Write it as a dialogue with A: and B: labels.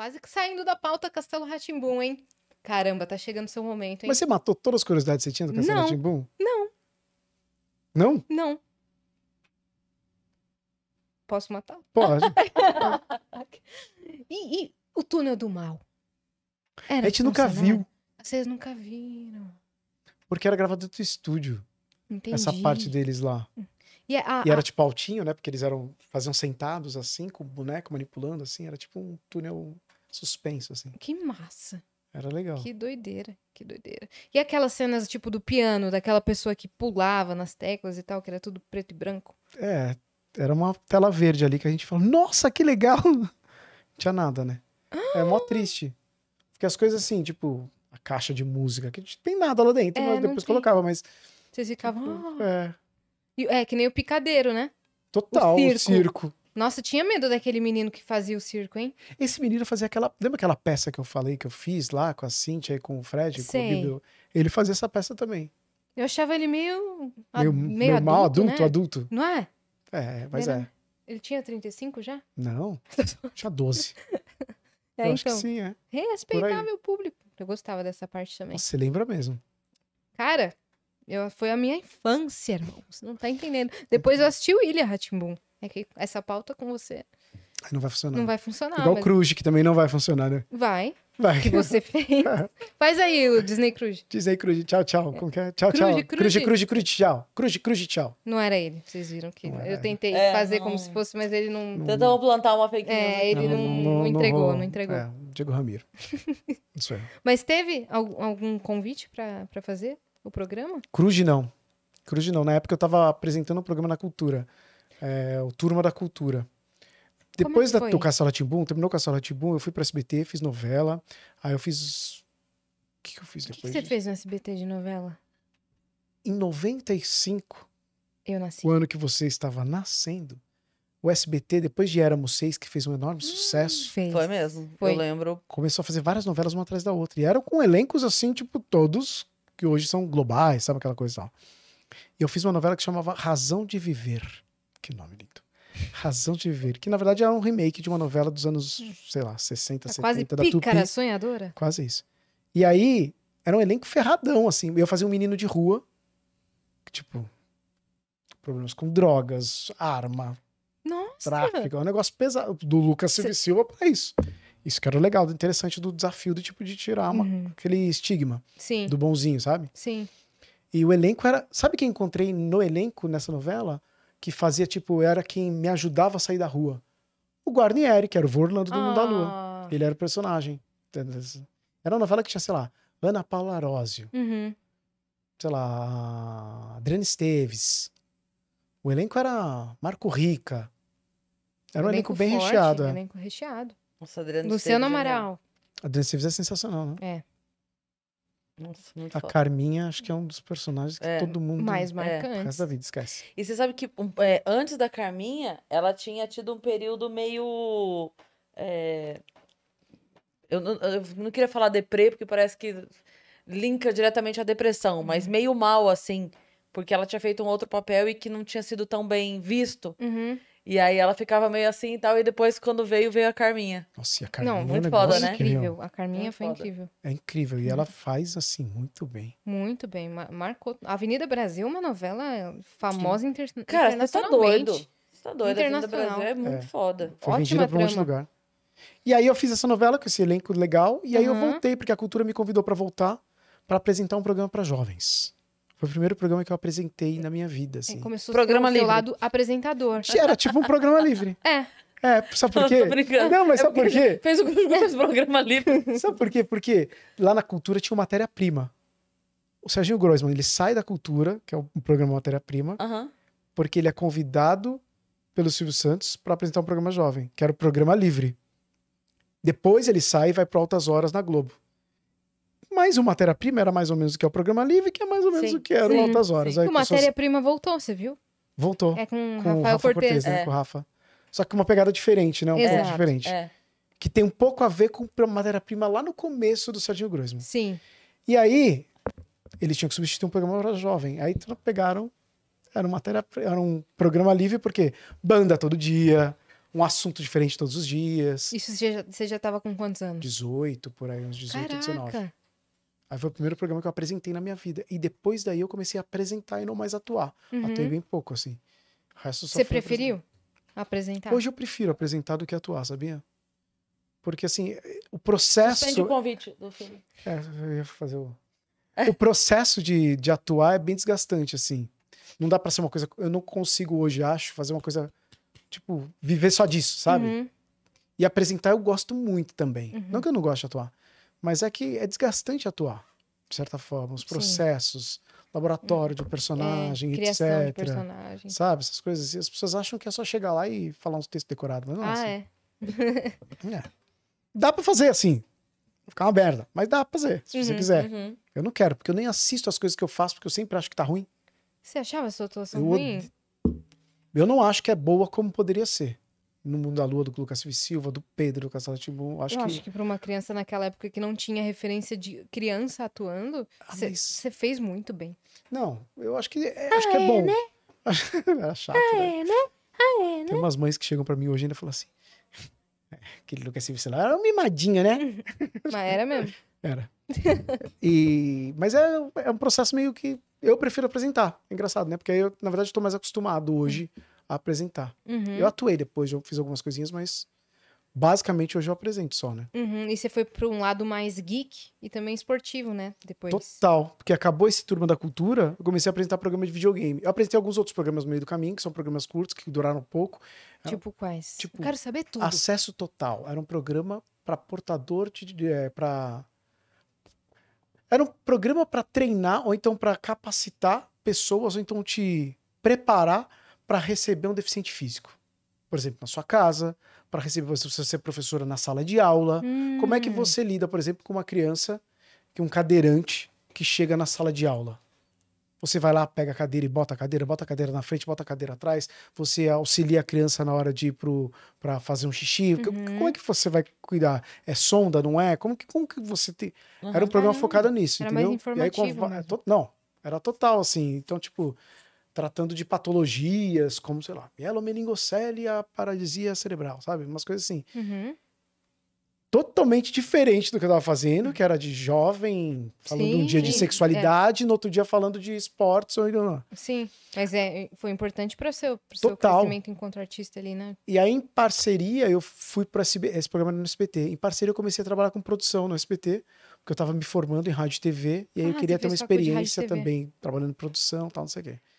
A: quase que saindo da pauta Castelo Ratimbum, hein? Caramba, tá chegando seu momento, hein? Mas você
B: matou todas as curiosidades que você tinha do Castelo Ratimbum? Não. Não? Não. Posso matar? Pode.
A: e, e, o túnel do mal? Era a gente nunca viu. Vocês nunca viram.
B: Porque era gravado no estúdio. Entendi. Essa parte deles lá. E, a, e era a... tipo altinho, né? Porque eles eram faziam sentados assim, com o boneco manipulando, assim. Era tipo um túnel suspenso, assim. Que massa. Era legal. Que
A: doideira, que doideira. E aquelas cenas, tipo, do piano, daquela pessoa que pulava nas teclas e tal, que era tudo preto e branco?
B: É, era uma tela verde ali que a gente falou, nossa, que legal! Não tinha nada, né? Ah. É mó ah! triste. Porque as coisas assim, tipo, a caixa de música, que tem nada lá
A: dentro, é, depois tem. colocava, mas. Vocês ficavam. Tipo, ah. É. é, que nem o picadeiro, né?
B: Total, o circo. O circo.
A: Nossa, tinha medo daquele menino que fazia o circo, hein?
B: Esse menino fazia aquela. Lembra aquela peça que eu falei que eu fiz lá com a Cintia e com o Fred? Sei. Com o Ele fazia essa peça também.
A: Eu achava ele meio. Meio, meio, meio adulto, mal adulto, né? adulto. Não é?
B: É, é mas é.
A: Ele tinha 35 já?
B: Não. Tinha 12. é, eu
A: então, acho que então. sim, é. Respeitável público. Eu gostava dessa parte também. Você
B: lembra mesmo?
A: Cara, eu, foi a minha infância, irmão. Você não tá entendendo. Depois eu assisti o Ilha Ratimbum. É que essa pauta com você.
B: Aí não vai funcionar. Não vai funcionar. Igual mas... o Cruz, que também não vai funcionar, né?
A: Vai. Vai. Que você fez. Faz aí o Disney Cruz.
B: Disney Cruz, tchau, tchau. É. Como que é? Tchau, tchau. Cruz, Cruz, Cruz, tchau. Cruz, Cruz, tchau.
A: Não era ele, vocês viram que. eu tentei é, fazer não... como é. se fosse, mas ele não. não... Tentou plantar uma fake news. É, ele não, entregou, não entregou. É,
B: Diego Ramiro. Isso é.
A: Mas teve algum convite para fazer o programa?
B: Cruz não. Cruz não. Na época eu tava apresentando o um programa na cultura é, o Turma da Cultura. É depois da, do Castelo Ratimbum, terminou o Castelo Ratimbum, eu fui para SBT, fiz novela. Aí eu fiz. O que, que eu fiz depois? O que, que, você disso?
A: fez no SBT de novela? Em
B: 95. Eu nasci. O ano que você estava nascendo. O SBT, depois de Éramos Seis, que fez um enorme hum, sucesso. Fez. Foi
A: mesmo, Foi. eu lembro.
B: Começou a fazer várias novelas uma atrás da outra. E eram com elencos assim, tipo, todos que hoje são globais, sabe aquela coisa e eu fiz uma novela que chamava Razão de Viver. Que nome lindo. Razão de Viver, que na verdade é um remake de uma novela dos anos, sei lá, 60, é 70 quase da Tupi. Quase sonhadora? Quase isso. E aí, era um elenco ferradão, assim. Eu fazia um menino de rua, que, tipo, problemas com drogas, arma, Nossa. tráfico. É um negócio pesado. Do Lucas Cê... Silva pra isso. Isso que era o legal, do interessante do desafio do tipo de tirar uma, uhum. aquele estigma Sim. do bonzinho, sabe? Sim. E o elenco era. Sabe quem encontrei no elenco nessa novela? que fazia, tipo, era quem me ajudava a sair da rua. O Guarnieri, que era o Vorlando do Mundo da Lua. Ah. Ele era o personagem. Era uma novela que tinha, sei lá, Ana Paula Arósio. Uhum. Sei lá, Adriana Esteves. O elenco era Marco Rica. Era um elenco, elenco bem forte, recheado. Um é. elenco
A: recheado. Nossa, Adriana Luciano Esteves é Amaral.
B: É... Adriana Esteves é sensacional, né?
A: É. Nossa,
B: muito a foda. Carminha, acho que é um dos personagens que é, todo mundo. Mais marcante. É. Essa vida, esquece.
A: E você sabe que é, antes da Carminha, ela tinha tido um período meio. É, eu não, eu, não, queria falar deprê, porque parece que linka diretamente à depressão, uhum. mas meio mal, assim. Porque ela tinha feito um outro papel e que não tinha sido tão bem visto. Uhum. E aí ela ficava meio assim e tal, e depois quando veio, veio a Carminha. Nossa, e a Carminha Não, é muito um foda, né? Incrível. A Carminha muito foi foda. incrível.
B: É incrível, e ela uhum. faz assim muito bem.
A: Muito bem, marcou. Avenida Brasil, é uma novela famosa inter... Cara, você tá doido.
B: Você tá doido, Avenida Brasil é muito é. foda. Foi Ótima vendida pra um monte de lugar. E aí eu fiz essa novela com esse elenco legal, e aí uhum. eu voltei, porque a cultura me convidou para voltar para apresentar um programa para jovens. Foi o primeiro programa que eu apresentei na minha vida, é, assim. É,
A: começou programa com o livre. lado apresentador.
B: Era tipo um programa livre. É. É, sabe por quê? Não, não mas é sabe por quê? Fez o programa livre. sabe por quê? Porque lá na cultura tinha matéria-prima. O Serginho Grossman, ele sai da cultura, que é o programa matéria-prima, uh -huh. porque ele é convidado pelo Silvio Santos para apresentar um programa jovem, que era o programa livre. Depois ele sai e vai para Altas Horas na Globo mais uma matéria-prima era mais ou menos o que é o programa livre, que é mais ou menos sim, o que era sim, Altas Horas. Aí, o pessoas... matéria-prima
A: voltou, você viu? Voltou. É com, com o Rafael Rafa Cortez, né? É. Com o
B: Rafa. Só que uma pegada diferente, né? Um Exato, pouco diferente. É. Que tem um pouco a ver com a matéria-prima lá no começo do Serginho Groisman. Sim. E aí, eles tinham que substituir um programa para jovem. Aí pegaram. Era, uma matéria, era um programa livre, porque banda todo dia, um assunto diferente todos os dias.
A: Isso você já estava com
B: quantos anos? 18, por aí, uns 18, Caraca. 19. Aí foi o primeiro programa que eu apresentei na minha vida. E depois daí eu comecei a apresentar e não mais atuar. Uhum. Atuei bem pouco, assim. O resto só Você preferiu
A: apresentar. apresentar? Hoje eu
B: prefiro apresentar do que atuar, sabia? Porque, assim, o processo... Suspende o
A: convite do filme.
B: É, eu ia fazer o... É. o processo de, de atuar é bem desgastante, assim. Não dá pra ser uma coisa... Eu não consigo hoje, acho, fazer uma coisa... Tipo, viver só disso, sabe? Uhum. E apresentar eu gosto muito também. Uhum. Não que eu não gosto de atuar. Mas é que é desgastante atuar, de certa forma, os processos, Sim. laboratório de é, personagem, é, criação etc. De personagem. Sabe, essas coisas. E assim, as pessoas acham que é só chegar lá e falar uns textos decorados, mas não é ah, é
A: assim.
B: É. é. Dá pra fazer assim. Ficar uma merda, mas dá pra fazer, se uhum, você quiser. Uhum. Eu não quero, porque eu nem assisto as coisas que eu faço, porque eu sempre acho que tá ruim.
A: Você achava a sua atuação eu ruim?
B: Od... Eu não acho que é boa como poderia ser no mundo da lua do Lucas Silva, do Pedro, do Castelo Timbum. Acho eu que... acho que
A: para uma criança naquela época que não tinha referência de criança atuando, você ah, mas... fez muito bem.
B: Não, eu acho que é, ah, acho que é, é bom. Né? Era chato, ah, né? É, né? Ah, é, né? Tem umas mães que chegam para mim hoje ainda e falam assim: é, aquele Lucas Silva lá era uma mimadinha, né?
A: mas era mesmo.
B: Era. e, mas é, é um processo meio que eu prefiro apresentar. É engraçado, né? Porque aí eu, na verdade, estou mais acostumado hoje. Hum a apresentar. Uhum. Eu atuei depois, eu fiz algumas coisinhas, mas basicamente hoje eu apresento só, né?
A: Uhum. E você foi para um lado mais geek e também esportivo, né? Depois.
B: Total, porque acabou esse turma da cultura, eu comecei a apresentar programa de videogame. Eu apresentei alguns outros programas no meio do caminho, que são programas curtos, que duraram pouco. É, tipo quais? Tipo, eu quero
A: saber tudo. Acesso
B: Total, era um programa para portador de é, para era um programa para treinar ou então para capacitar pessoas ou então te preparar para receber um deficiente físico? Por exemplo, na sua casa, para receber se você ser é professora na sala de aula. Hum. Como é que hum. você lida, por exemplo, com uma criança, que um cadeirante que chega na sala de aula? Você vai lá, pega a cadeira e bota a cadeira, bota a cadeira na frente, bota a cadeira atrás. Você auxilia a criança na hora de ir para fazer um xixi. Uhum. Como é que você vai cuidar? É sonda, não é? Como que, como que você tem. Uhum. Era um programa era, focado nisso, era entendeu? Mais informativo e aí, Não, era total assim. Então, tipo, tratando de patologias, como, sei lá, mielomeningocele a paralisia cerebral, sabe? Umas coisas assim. Uhum. Totalmente diferente do que eu tava fazendo, que era de jovem, falando Sim, um dia de sexualidade, é. no outro dia falando de esportes ou
A: Sim, mas é, foi importante para o seu, seu crescimento enquanto artista ali, né?
B: E aí, em parceria, eu fui para esse, esse programa no SBT. Em parceria, eu comecei a trabalhar com produção no SBT porque eu estava me formando em rádio e TV, e aí ah, eu queria ter uma experiência também, trabalhando em produção tal, não sei o quê.